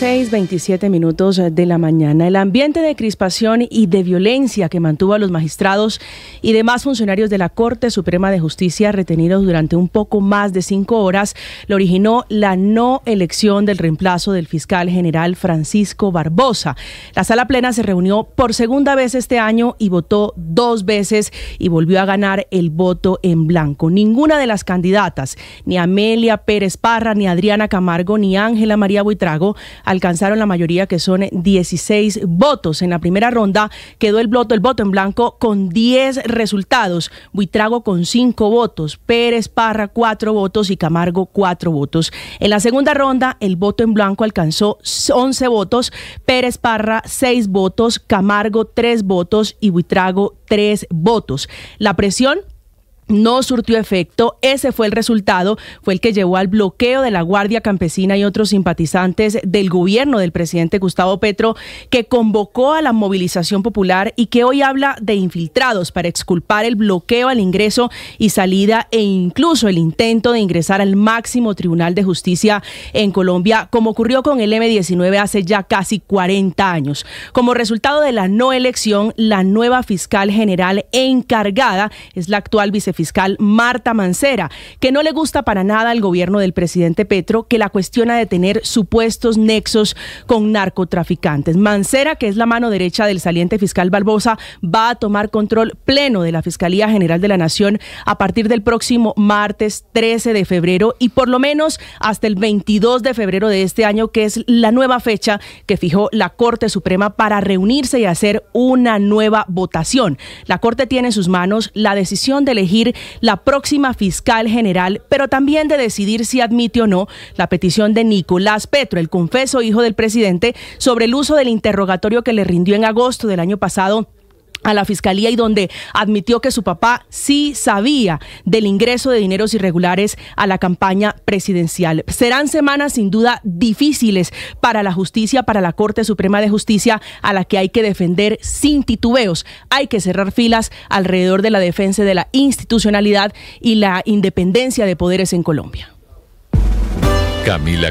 6:27 minutos de la mañana. El ambiente de crispación y de violencia que mantuvo a los magistrados y demás funcionarios de la Corte Suprema de Justicia retenidos durante un poco más de cinco horas lo originó la no elección del reemplazo del fiscal general Francisco Barbosa. La sala plena se reunió por segunda vez este año y votó dos veces y volvió a ganar el voto en blanco. Ninguna de las candidatas, ni Amelia Pérez Parra, ni Adriana Camargo, ni Ángela María Buitrago, alcanzaron la mayoría que son 16 votos. En la primera ronda quedó el voto, en blanco con 10 resultados. Buitrago con 5 votos, Pérez Parra 4 votos y Camargo 4 votos. En la segunda ronda el voto en blanco alcanzó 11 votos, Pérez Parra 6 votos, Camargo 3 votos y Buitrago 3 votos. La presión no surtió efecto. Ese fue el resultado, fue el que llevó al bloqueo de la Guardia Campesina y otros simpatizantes del gobierno del presidente Gustavo Petro, que convocó a la movilización popular y que hoy habla de infiltrados para exculpar el bloqueo al ingreso y salida e incluso el intento de ingresar al máximo tribunal de justicia en Colombia, como ocurrió con el M19 hace ya casi 40 años. Como resultado de la no elección, la nueva fiscal general encargada es la actual vicepresidenta fiscal Marta Mancera, que no le gusta para nada al gobierno del presidente Petro, que la cuestiona de tener supuestos nexos con narcotraficantes. Mancera, que es la mano derecha del saliente fiscal Barbosa, va a tomar control pleno de la Fiscalía General de la Nación a partir del próximo martes 13 de febrero y por lo menos hasta el 22 de febrero de este año, que es la nueva fecha que fijó la Corte Suprema para reunirse y hacer una nueva votación. La Corte tiene en sus manos la decisión de elegir la próxima fiscal general, pero también de decidir si admite o no la petición de Nicolás Petro, el confeso hijo del presidente, sobre el uso del interrogatorio que le rindió en agosto del año pasado a la fiscalía y donde admitió que su papá sí sabía del ingreso de dineros irregulares a la campaña presidencial. Serán semanas sin duda difíciles para la justicia, para la Corte Suprema de Justicia, a la que hay que defender sin titubeos. Hay que cerrar filas alrededor de la defensa de la institucionalidad y la independencia de poderes en Colombia. Camila